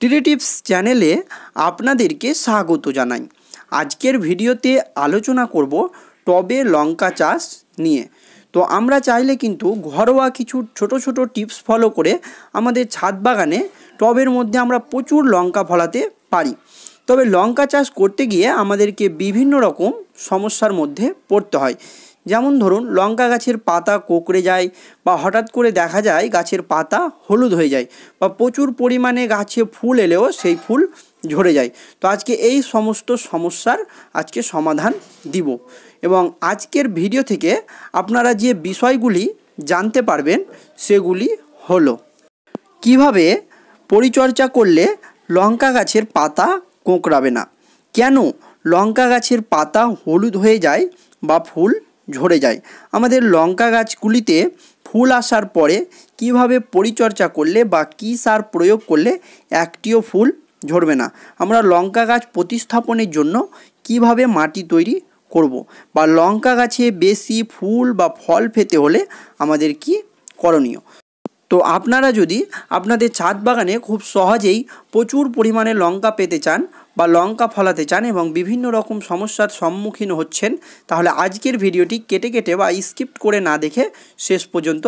ট্রিটিভস tips চ্যানেলে আপনাদেরকে স্বাগত জানাই আজকের ভিডিওতে আলোচনা করব টবে লঙ্কা চাষ নিয়ে তো আমরা চাইলে কিন্তু ঘরোয়া কিছু ছোট ছোট টিপস ফলো করে আমাদের ছাদ বাগানে টবের মধ্যে আমরা প্রচুর লঙ্কা ফলাতে পারি তবে লঙ্কা চাষ করতে গিয়ে আমাদেরকে বিভিন্ন রকম সমস্যার মধ্যে পড়তে হয় যেমন ধরুন লঙ্কা গাছের পাতা কোকড়ে যায় বা হঠাৎ করে দেখা যায় গাছের পাতা হলুদ হয়ে যায় বা প্রচুর পরিমাণে গাছে ফুল এলেও সেই ফুল ঝরে যায় তো আজকে এই সমস্ত সমস্যার আজকে সমাধান দিব এবং আজকের ভিডিও থেকে আপনারা যে বিষয়গুলি জানতে পারবেন সেগুলি হলো কিভাবে পরিচর্যা করলে লঙ্কা গাছের পাতা কোঁকড়াবে না কেন লঙ্কা গাছের পাতা হলুদ হয়ে যায় বা ফুল ঝরে যায় আমাদের লঙ্কা গাছগুলিতে ফুল আসার পরে কিভাবে পরিচর্যা করলে বা কী সার প্রয়োগ করলে একটিও ফুল ঝরবে না আমরা লঙ্কা গাছ প্রতিস্থাপনের জন্য কিভাবে মাটি তৈরি করব। বা লঙ্কা গাছে বেশি ফুল বা ফল পেতে হলে আমাদের কি করণীয় তো আপনারা যদি আপনাদের ছাদ বাগানে খুব সহজেই প্রচুর পরিমাণে লঙ্কা পেতে চান বা লঙ্কা ফলাতে চান এবং বিভিন্ন রকম সমস্যার সম্মুখীন হচ্ছেন তাহলে আজকের ভিডিওটি কেটে কেটে বা স্কিপ করে না দেখে শেষ পর্যন্ত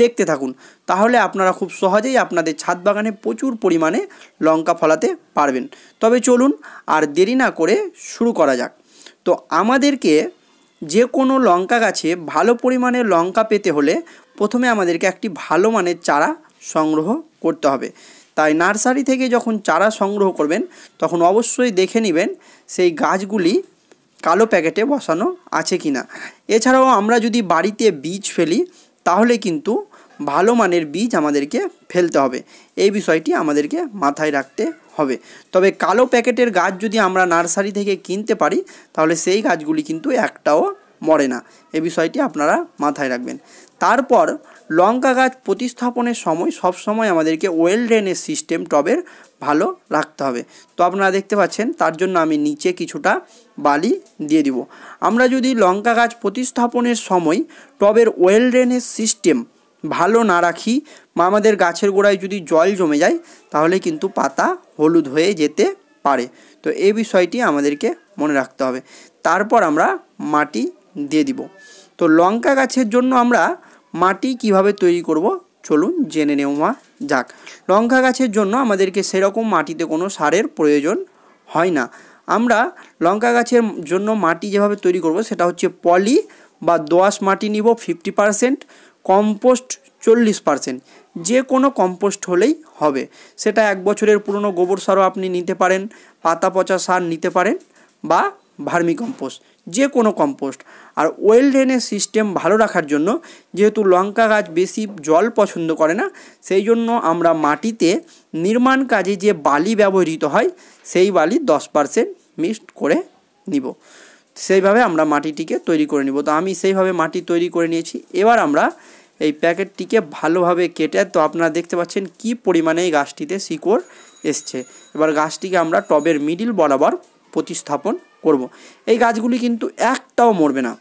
দেখতে থাকুন তাহলে আপনারা খুব সহজেই আপনাদের ছাদ বাগানে প্রচুর পরিমাণে লঙ্কা ফলাতে পারবেন তবে চলুন আর দেরি না করে শুরু করা যাক তো আমাদেরকে যে কোনো লঙ্কা গাছে ভালো পরিমাণে লঙ্কা পেতে হলে প্রথমে আমাদেরকে একটি ভালো মানের চারা সংগ্রহ করতে হবে তাই নার্সারি থেকে যখন চারা সংগ্রহ করবেন তখন অবশ্যই দেখে নেবেন সেই গাছগুলি কালো প্যাকেটে বসানো আছে কি না এছাড়াও আমরা যদি বাড়িতে বীজ ফেলি তাহলে কিন্তু ভালো মানের বীজ আমাদেরকে ফেলতে হবে এই বিষয়টি আমাদেরকে মাথায় রাখতে হবে তবে কালো প্যাকেটের গাছ যদি আমরা নার্সারি থেকে কিনতে পারি তাহলে সেই গাছগুলি কিন্তু একটাও মরে না এ বিষয়টি আপনারা মাথায় রাখবেন তারপর লঙ্কা গাছ প্রতিস্থাপনের সময় সব সময় আমাদেরকে ওয়েল ড্রেনের সিস্টেম টবের ভালো রাখতে হবে তো আপনারা দেখতে পাচ্ছেন তার জন্য আমি নিচে কিছুটা বালি দিয়ে দিব আমরা যদি লঙ্কা গাছ প্রতিস্থাপনের সময় টবের ওয়েল ড্রেনের সিস্টেম ভালো না রাখি বা আমাদের গাছের গোড়ায় যদি জল জমে যায় তাহলে কিন্তু পাতা হলুদ হয়ে যেতে পারে তো এই বিষয়টি আমাদেরকে মনে রাখতে হবে তারপর আমরা মাটি দিয়ে দিব তো লঙ্কা গাছের জন্য আমরা মাটি কিভাবে তৈরি করব চলুন জেনে নেওয়া যাক লঙ্কা গাছের জন্য আমাদেরকে সেরকম মাটিতে কোনো সারের প্রয়োজন হয় না আমরা লঙ্কা গাছের জন্য মাটি যেভাবে তৈরি করব সেটা হচ্ছে পলি বা দোয়াশ মাটি নিব ফিফটি পারসেন্ট কম্পোস্ট চল্লিশ পারসেন্ট যে কোনো কম্পোস্ট হলেই হবে সেটা এক বছরের পুরনো গোবর সারও আপনি নিতে পারেন পাতা পচা সার নিতে পারেন বা ভার্মি কম্পোস্ট যে কোনো কম্পোস্ট আর ওয়েল ড্রেনের সিস্টেম ভালো রাখার জন্য যেহেতু লঙ্কা গাছ বেশি জল পছন্দ করে না সেই জন্য আমরা মাটিতে নির্মাণ কাজে যে বালি ব্যবহৃত হয় সেই বালি দশ পারসেন্ট মিক্সড করে নিব সেইভাবে আমরা মাটিটিকে তৈরি করে নিব তো আমি সেইভাবে মাটি তৈরি করে নিয়েছি এবার আমরা এই প্যাকেটটিকে ভালোভাবে কেটে তো আপনারা দেখতে পাচ্ছেন কি পরিমাণে এই গাছটিতে শিকড় এসছে এবার গাছটিকে আমরা টবের মিডিল বরাবর প্রতিস্থাপন করব। এই গাছগুলি কিন্তু একটাও মরবে না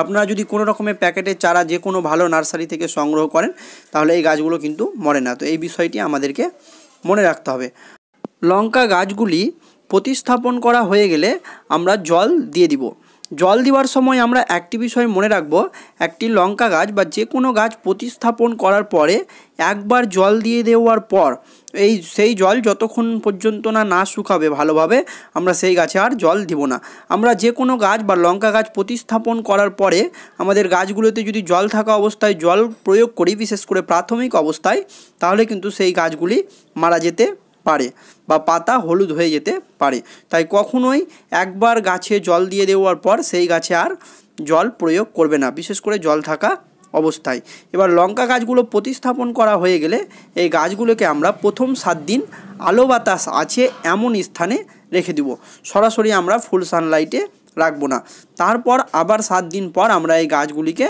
আপনারা যদি কোনো রকমের প্যাকেটের চারা যে কোনো ভালো নার্সারি থেকে সংগ্রহ করেন তাহলে এই গাছগুলো কিন্তু মরে না তো এই বিষয়টি আমাদেরকে মনে রাখতে হবে লঙ্কা গাছগুলি প্রতিস্থাপন করা হয়ে গেলে আমরা জল দিয়ে দিব জল দেওয়ার সময় আমরা একটি বিষয় মনে রাখব একটি লঙ্কা গাছ বা যে কোনো গাছ প্রতিস্থাপন করার পরে একবার জল দিয়ে দেওয়ার পর এই সেই জল যতক্ষণ পর্যন্ত না না শুকাবে ভালোভাবে আমরা সেই গাছে আর জল দিব না আমরা যে কোনো গাছ বা লঙ্কা গাছ প্রতিস্থাপন করার পরে আমাদের গাছগুলোতে যদি জল থাকা অবস্থায় জল প্রয়োগ করি বিশেষ করে প্রাথমিক অবস্থায় তাহলে কিন্তু সেই গাছগুলি মারা যেতে পারে বা পাতা হলুদ হয়ে যেতে পারে তাই কখনোই একবার গাছে জল দিয়ে দেওয়ার পর সেই গাছে আর জল প্রয়োগ করবে না বিশেষ করে জল থাকা অবস্থায় এবার লঙ্কা গাছগুলো প্রতিস্থাপন করা হয়ে গেলে এই গাছগুলোকে আমরা প্রথম সাত দিন আলো বাতাস আছে এমন স্থানে রেখে দিব সরাসরি আমরা ফুল সানলাইটে রাখবো না তারপর আবার সাত দিন পর আমরা এই গাছগুলিকে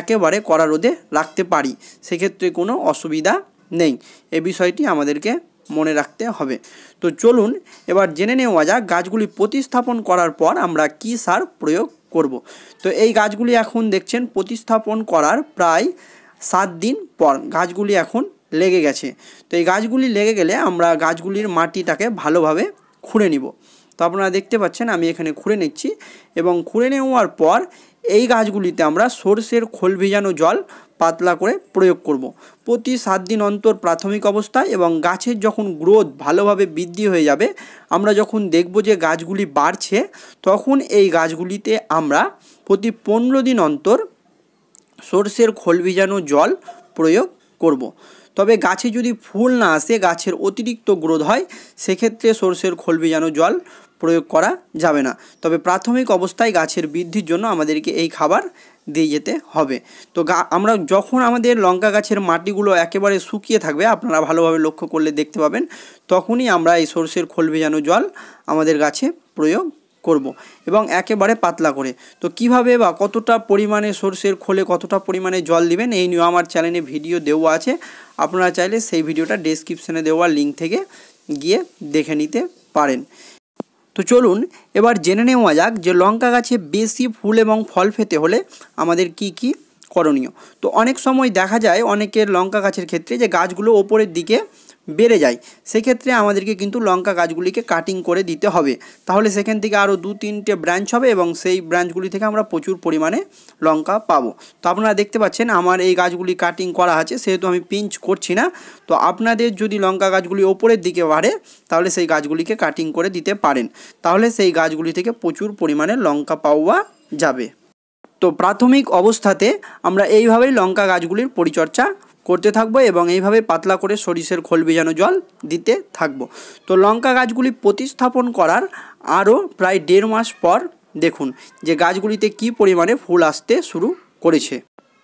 একেবারে কড়া রোদে রাখতে পারি সেক্ষেত্রে কোনো অসুবিধা নেই এ বিষয়টি আমাদেরকে মনে রাখতে হবে তো চলুন এবার জেনে নেওয়া যাক গাছগুলি প্রতিস্থাপন করার পর আমরা কি সার প্রয়োগ করব। তো এই গাছগুলি এখন দেখছেন প্রতিস্থাপন করার প্রায় সাত দিন পর গাছগুলি এখন লেগে গেছে তো এই গাছগুলি লেগে গেলে আমরা গাছগুলির মাটিটাকে ভালোভাবে খুঁড়ে নিব তো আপনারা দেখতে পাচ্ছেন আমি এখানে খুঁড়ে নিচ্ছি এবং খুঁড়ে নেওয়ার পর এই গাছগুলিতে আমরা সর্ষের খোল ভিজানো জল পাতলা করে প্রয়োগ করব। প্রতি সাত দিন অন্তর প্রাথমিক অবস্থায় এবং গাছের যখন গ্রোথ ভালোভাবে বৃদ্ধি হয়ে যাবে আমরা যখন দেখব যে গাছগুলি বাড়ছে তখন এই গাছগুলিতে আমরা প্রতি পনেরো দিন অন্তর সর্ষের খোল ভিজানো জল প্রয়োগ করব। তবে গাছে যদি ফুল না আসে গাছের অতিরিক্ত গ্রোথ হয় সেক্ষেত্রে সর্ষের খোল ভিজানো জল প্রয়োগ করা যাবে না তবে প্রাথমিক অবস্থায় গাছের বৃদ্ধির জন্য আমাদেরকে এই খাবার দিয়ে যেতে হবে তো আমরা যখন আমাদের লঙ্কা গাছের মাটিগুলো একেবারে শুকিয়ে থাকবে আপনারা ভালোভাবে লক্ষ্য করলে দেখতে পাবেন তখনই আমরা এই সর্ষের খোল ভেজানো জল আমাদের গাছে প্রয়োগ করব এবং একেবারে পাতলা করে তো কিভাবে বা কতটা পরিমাণে সর্ষের খোলে কতটা পরিমাণে জল দিবেন এই নিয়ে আমার চ্যানেলে ভিডিও দেওয়া আছে আপনারা চাইলে সেই ভিডিওটা ডেসক্রিপশানে দেওয়া লিঙ্ক থেকে গিয়ে দেখে নিতে পারেন তো চলুন এবার জেনে নেওয়া যাক যে লঙ্কা গাছে বেশি ফুল এবং ফল ফেতে হলে আমাদের কি কি করণীয় তো অনেক সময় দেখা যায় অনেকের লঙ্কা গাছের ক্ষেত্রে যে গাছগুলো ওপরের দিকে বেড়ে যায় সেক্ষেত্রে আমাদেরকে কিন্তু লঙ্কা গাছগুলিকে কাটিং করে দিতে হবে তাহলে সেখান থেকে আরও দু তিনটে ব্রাঞ্চ হবে এবং সেই ব্রাঞ্চগুলি থেকে আমরা প্রচুর পরিমাণে লঙ্কা পাবো তো আপনারা দেখতে পাচ্ছেন আমার এই গাছগুলি কাটিং করা আছে সেহেতু আমি পিঞ্চ করছি না তো আপনাদের যদি লঙ্কা গাছগুলি ওপরের দিকে বাড়ে তাহলে সেই গাছগুলিকে কাটিং করে দিতে পারেন তাহলে সেই গাছগুলি থেকে প্রচুর পরিমাণে লঙ্কা পাওয়া যাবে তো প্রাথমিক অবস্থাতে আমরা এইভাবেই লঙ্কা গাছগুলির পরিচর্যা করতে থাকবো এবং এইভাবে পাতলা করে সরিষের খোল ভেজানো জল দিতে থাকবো তো লঙ্কা গাছগুলি প্রতিস্থাপন করার আরও প্রায় দেড় মাস পর দেখুন যে গাছগুলিতে কি পরিমাণে ফুল আসতে শুরু করেছে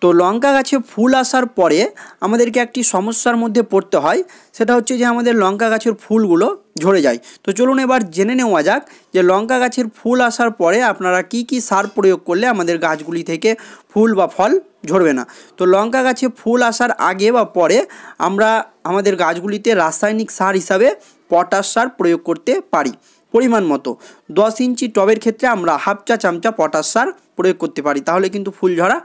তো লঙ্কা গাছে ফুল আসার পরে আমাদেরকে একটি সমস্যার মধ্যে পড়তে হয় সেটা হচ্ছে যে আমাদের লঙ্কা গাছের ফুলগুলো ঝরে যায় তো চলুন এবার জেনে নেওয়া যাক যে লঙ্কা গাছের ফুল আসার পরে আপনারা কি কি সার প্রয়োগ করলে আমাদের গাছগুলি থেকে ফুল বা ফল ঝরবে না তো লঙ্কা গাছে ফুল আসার আগে বা পরে আমরা আমাদের গাছগুলিতে রাসায়নিক সার হিসাবে পটাশ সার প্রয়োগ করতে পারি পরিমাণ মতো দশ ইঞ্চি টবের ক্ষেত্রে আমরা হাফ চা চামচা পটাশ সার প্রয়োগ করতে পারি তাহলে কিন্তু ফুল ঝরা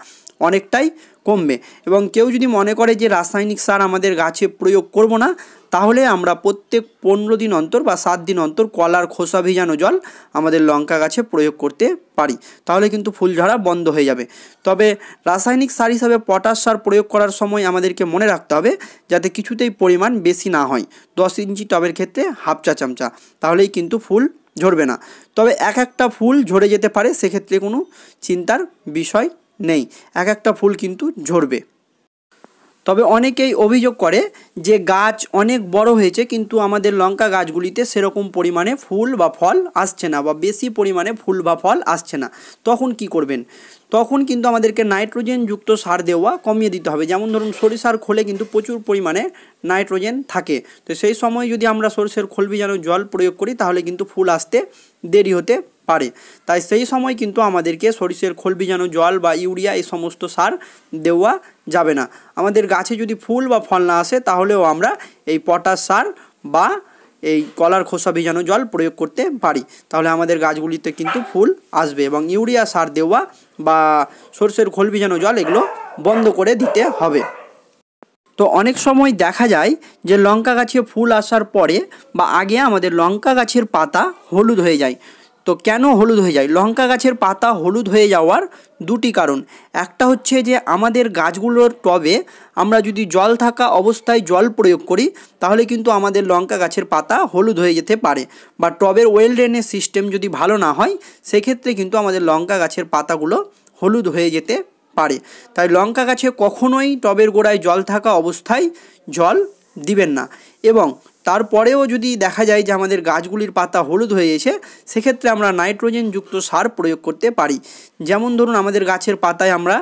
অনেকটাই কমবে এবং কেউ যদি মনে করে যে রাসায়নিক সার আমাদের গাছে প্রয়োগ করব না তাহলে আমরা প্রত্যেক পনেরো দিন অন্তর বা সাত দিন অন্তর কলার খোসা ভিজানো জল আমাদের লঙ্কা গাছে প্রয়োগ করতে পারি তাহলে কিন্তু ফুল ঝরা বন্ধ হয়ে যাবে তবে রাসায়নিক সার হিসাবে পটাশ সার প্রয়োগ করার সময় আমাদেরকে মনে রাখতে হবে যাতে কিছুতেই পরিমাণ বেশি না হয় দশ ইঞ্চি টবের ক্ষেত্রে হাফ চা চামচা তাহলেই কিন্তু ফুল ঝরবে না তবে এক একটা ফুল ঝরে যেতে পারে সেক্ষেত্রে কোনো চিন্তার বিষয় নেই এক একটা ফুল কিন্তু ঝরবে তবে অনেকেই অভিযোগ করে যে গাছ অনেক বড় হয়েছে কিন্তু আমাদের লঙ্কা গাছগুলিতে সেরকম পরিমাণে ফুল বা ফল আসছে না বা বেশি পরিমাণে ফুল বা ফল আসছে না তখন কি করবেন তখন কিন্তু আমাদেরকে নাইট্রোজেনযুক্ত সার দেওয়া কমিয়ে দিতে হবে যেমন ধরুন সরিষার খোলে কিন্তু প্রচুর পরিমাণে নাইট্রোজেন থাকে তো সেই সময় যদি আমরা সরিষার খোল যেন জল প্রয়োগ করি তাহলে কিন্তু ফুল আসতে দেরি হতে পারে তাই সেই সময় কিন্তু আমাদেরকে সরিষের খোল বীজাণু জল বা ইউরিয়া এই সমস্ত সার দেওয়া যাবে না আমাদের গাছে যদি ফুল বা ফল না আসে তাহলেও আমরা এই পটাশ সার বা এই কলার খোসা ভিজানো জল প্রয়োগ করতে পারি তাহলে আমাদের গাছগুলিতে কিন্তু ফুল আসবে এবং ইউরিয়া সার দেওয়া বা সর্ষের খোল ভিজানো জল এগুলো বন্ধ করে দিতে হবে তো অনেক সময় দেখা যায় যে লঙ্কা গাছে ফুল আসার পরে বা আগে আমাদের লঙ্কা গাছের পাতা হলুদ হয়ে যায় তো কেন হলুদ হয়ে যায় লঙ্কা গাছের পাতা হলুদ হয়ে যাওয়ার দুটি কারণ একটা হচ্ছে যে আমাদের গাছগুলোর টবে আমরা যদি জল থাকা অবস্থায় জল প্রয়োগ করি তাহলে কিন্তু আমাদের লঙ্কা গাছের পাতা হলুদ হয়ে যেতে পারে বা টবের ওয়েল ড্রেনের সিস্টেম যদি ভালো না হয় সেক্ষেত্রে কিন্তু আমাদের লঙ্কা গাছের পাতাগুলো হলুদ হয়ে যেতে পারে তাই লঙ্কা গাছে কখনোই টবের গোড়ায় জল থাকা অবস্থায় জল দিবেন না এবং তারপরেও যদি দেখা যায় যে আমাদের গাছগুলির পাতা হলুদ হয়ে গেছে সেক্ষেত্রে আমরা নাইট্রোজেনযুক্ত সার প্রয়োগ করতে পারি যেমন ধরুন আমাদের গাছের পাতায় আমরা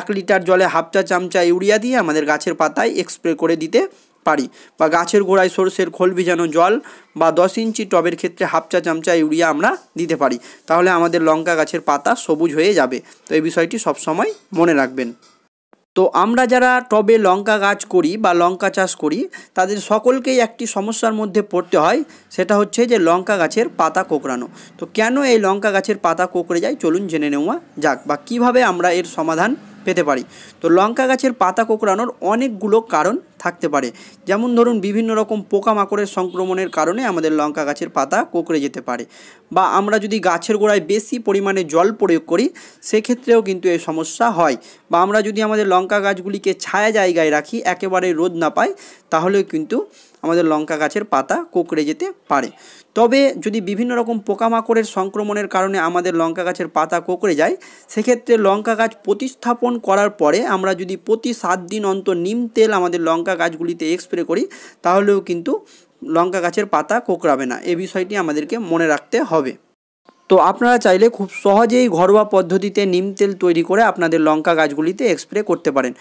এক লিটার জলে হাফটা চামচা ইউরিয়া দিয়ে আমাদের গাছের পাতায় এক্সপ্রে করে দিতে পারি বা গাছের গোড়ায় সরষের খোল ভিজানো জল বা দশ ইঞ্চি টবের ক্ষেত্রে হাফচা চামচা ইউরিয়া আমরা দিতে পারি তাহলে আমাদের লঙ্কা গাছের পাতা সবুজ হয়ে যাবে তো এই বিষয়টি সবসময় মনে রাখবেন তো আমরা যারা টবে লঙ্কা গাছ করি বা লঙ্কা চাষ করি তাদের সকলকেই একটি সমস্যার মধ্যে পড়তে হয় সেটা হচ্ছে যে লঙ্কা গাছের পাতা কোঁকড়ানো তো কেন এই লঙ্কা গাছের পাতা কোঁকড়ে যায় চলুন জেনে নেওয়া যাক বা কিভাবে আমরা এর সমাধান পেতে পারি তো লঙ্কা গাছের পাতা কোঁকড়ানোর অনেকগুলো কারণ থাকতে পারে যেমন ধরুন বিভিন্ন রকম পোকামাকড়ের সংক্রমণের কারণে আমাদের লঙ্কা গাছের পাতা কোঁকড়ে যেতে পারে বা আমরা যদি গাছের গোড়ায় বেশি পরিমাণে জল প্রয়োগ করি সেক্ষেত্রেও কিন্তু এই সমস্যা হয় বা আমরা যদি আমাদের লঙ্কা গাছগুলিকে ছায়া জায়গায় রাখি একেবারে রোদ না পাই তাহলেও কিন্তু আমাদের লঙ্কা গাছের পাতা কোঁকড়ে যেতে পারে তবে যদি বিভিন্ন রকম পোকামাকড়ের সংক্রমণের কারণে আমাদের লঙ্কা গাছের পাতা কোঁকড়ে যায় সেক্ষেত্রে লঙ্কা গাছ প্রতিস্থাপন করার পরে আমরা যদি প্রতি সাত দিন অন্তর নিম তেল আমাদের লঙ্কা লঙ্কা গাছগুলিতে স্প্রে করি তাহলেও কিন্তু লঙ্কা গাছের পাতা কোকড়াবে না এ বিষয়টি আমাদেরকে মনে রাখতে হবে তো আপনারা চাইলে খুব সহজেই ঘরোয়া পদ্ধতিতে নিম তেল তৈরি করে আপনাদের লঙ্কা গাছগুলিতে স্প্রে করতে পারেন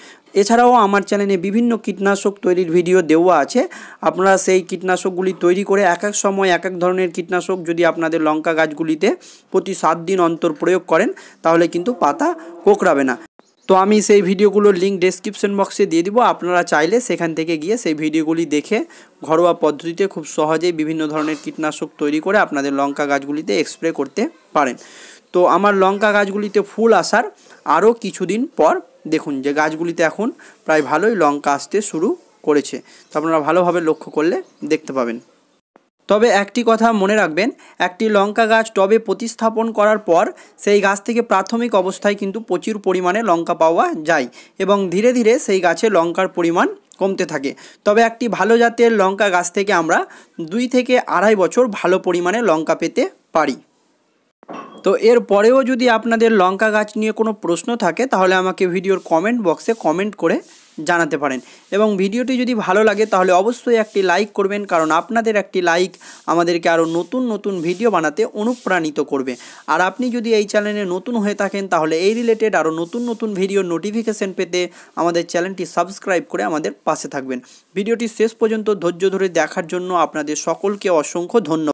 এছাড়াও আমার চ্যানেলে বিভিন্ন কীটনাশক তৈরির ভিডিও দেওয়া আছে আপনারা সেই কীটনাশকগুলি তৈরি করে এক এক সময় এক এক ধরনের কীটনাশক যদি আপনাদের লঙ্কা গাছগুলিতে প্রতি সাত দিন অন্তর প্রয়োগ করেন তাহলে কিন্তু পাতা কোকড়াবে না তো আমি সেই ভিডিওগুলোর লিঙ্ক ডেসক্রিপশন বক্সে দিয়ে দিব আপনারা চাইলে সেখান থেকে গিয়ে সেই ভিডিওগুলি দেখে ঘরোয়া পদ্ধতিতে খুব সহজেই বিভিন্ন ধরনের কীটনাশক তৈরি করে আপনাদের লঙ্কা গাছগুলিতে এক্সপ্রে করতে পারেন তো আমার লঙ্কা গাছগুলিতে ফুল আসার আরও কিছুদিন পর দেখুন যে গাছগুলিতে এখন প্রায় ভালোই লঙ্কা আসতে শুরু করেছে তো আপনারা ভালোভাবে লক্ষ্য করলে দেখতে পাবেন তবে একটি কথা মনে রাখবেন একটি লঙ্কা গাছ টবে প্রতিস্থাপন করার পর সেই গাছ থেকে প্রাথমিক অবস্থায় কিন্তু প্রচুর পরিমাণে লঙ্কা পাওয়া যায় এবং ধীরে ধীরে সেই গাছে লঙ্কার পরিমাণ কমতে থাকে তবে একটি ভালো জাতের লঙ্কা গাছ থেকে আমরা দুই থেকে আড়াই বছর ভালো পরিমাণে লঙ্কা পেতে পারি তো এর পরেও যদি আপনাদের লঙ্কা গাছ নিয়ে কোনো প্রশ্ন থাকে তাহলে আমাকে ভিডিওর কমেন্ট বক্সে কমেন্ট করে জানাতে পারেন এবং ভিডিওটি যদি ভালো লাগে তাহলে অবশ্যই একটি লাইক করবেন কারণ আপনাদের একটি লাইক আমাদেরকে আরও নতুন নতুন ভিডিও বানাতে অনুপ্রাণিত করবে আর আপনি যদি এই চ্যানেলে নতুন হয়ে থাকেন তাহলে এই রিলেটেড আরও নতুন নতুন ভিডিও নোটিফিকেশান পেতে আমাদের চ্যানেলটি সাবস্ক্রাইব করে আমাদের পাশে থাকবেন ভিডিওটি শেষ পর্যন্ত ধৈর্য ধরে দেখার জন্য আপনাদের সকলকে অসংখ্য ধন্যবাদ